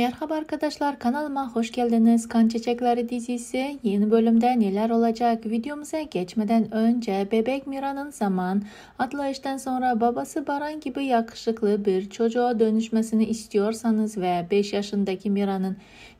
Merhaba arkadaşlar kanalıma hoş geldiniz. Kan Çiçekleri dizisi yeni bölümde neler olacak? Videomuza geçmeden önce bebek Mira'nın zaman adlı işten sonra babası Baran gibi yakışıklı bir çocuğa dönüşmesini istiyorsanız ve 5 yaşındaki Mira'nın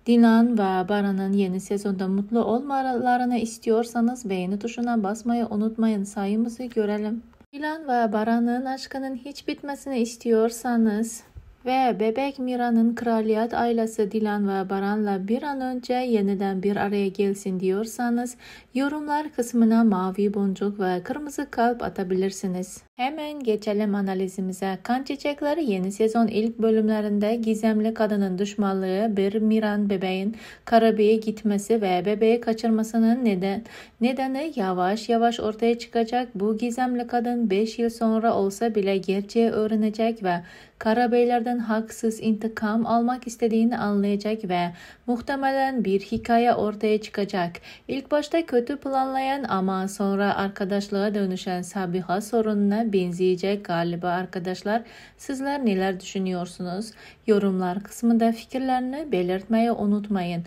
Dilan ve Baran'ın yeni sezonda mutlu olmalarını istiyorsanız beğeni tuşuna basmayı unutmayın. Sayımızı görelim. Dilan ve Baran'ın aşkının hiç bitmesini istiyorsanız ve bebek Mira'nın kraliyet ailesi Dilan ve Baran'la bir an önce yeniden bir araya gelsin diyorsanız yorumlar kısmına mavi boncuk ve kırmızı kalp atabilirsiniz. Hemen geçelim analizimize. Kan Çiçekleri yeni sezon ilk bölümlerinde gizemli kadının düşmanlığı bir Miran bebeğin Karabey'e gitmesi ve bebeği kaçırmasının neden nedeni yavaş yavaş ortaya çıkacak. Bu gizemli kadın 5 yıl sonra olsa bile gerçeği öğrenecek ve Karabeylerden onlardan haksız intikam almak istediğini anlayacak ve muhtemelen bir hikaye ortaya çıkacak. İlk başta kötü planlayan ama sonra arkadaşlığa dönüşen Sabiha sorununa benzeyecek galiba arkadaşlar. Sizler neler düşünüyorsunuz? Yorumlar kısmında fikirlerini belirtmeyi unutmayın.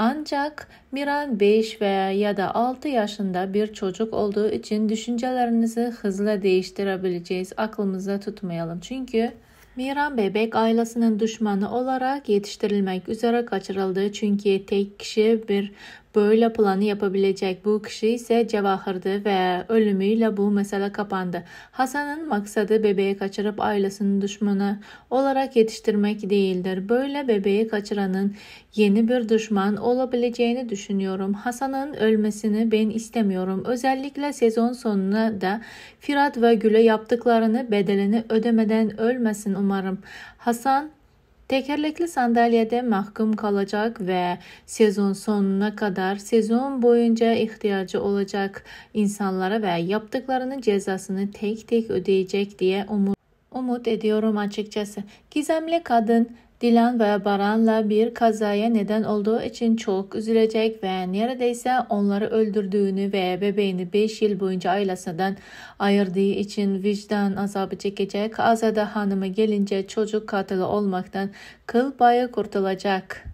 Ancak Miran 5 veya ya da 6 yaşında bir çocuk olduğu için düşüncelerinizi hızla değiştirebileceğiz. Aklımızda tutmayalım çünkü Miran bebek ailesinin düşmanı olarak yetiştirilmek üzere kaçırıldı çünkü tek kişi bir Böyle planı yapabilecek bu kişi ise Cəvahirdir ve ölümüyle bu məsələ kapandı. Hasanın maksadı bebeği kaçırıp ailesinin düşmanı olarak yetiştirmek değildir. Böyle bebeği kaçıranın yeni bir düşman olabileceğini düşünüyorum. Hasanın ölmesini ben istemiyorum. Özellikle sezon sonuna da Firat ve Gül'e yaptıklarını bedelini ödemeden ölmesin umarım. Hasan Tekerlekli sandalyede mahkum kalacak ve sezon sonuna kadar sezon boyunca ihtiyacı olacak insanlara ve yaptıklarının cezasını tek tek ödeyecek diye umut, umut ediyorum açıkçası. Gizemli kadın Dilan ve Baran'la bir kazaya neden olduğu için çok üzülecek ve neredeyse onları öldürdüğünü ve bebeğini 5 yıl boyunca ailesinden ayırdığı için vicdan azabı çekecek. Azade Hanım'a gelince çocuk katili olmaktan kıl payı kurtulacak.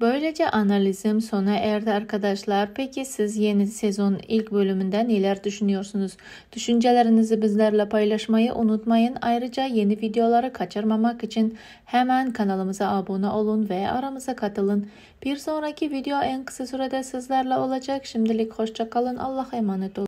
Böylece analizim sona erdi arkadaşlar. Peki siz yeni sezon ilk bölümünde neler düşünüyorsunuz? Düşüncelerinizi bizlerle paylaşmayı unutmayın. Ayrıca yeni videoları kaçırmamak için hemen kanalımıza abone olun ve aramıza katılın. Bir sonraki video en kısa sürede sizlerle olacak. Şimdilik hoşçakalın. Allah'a emanet olun.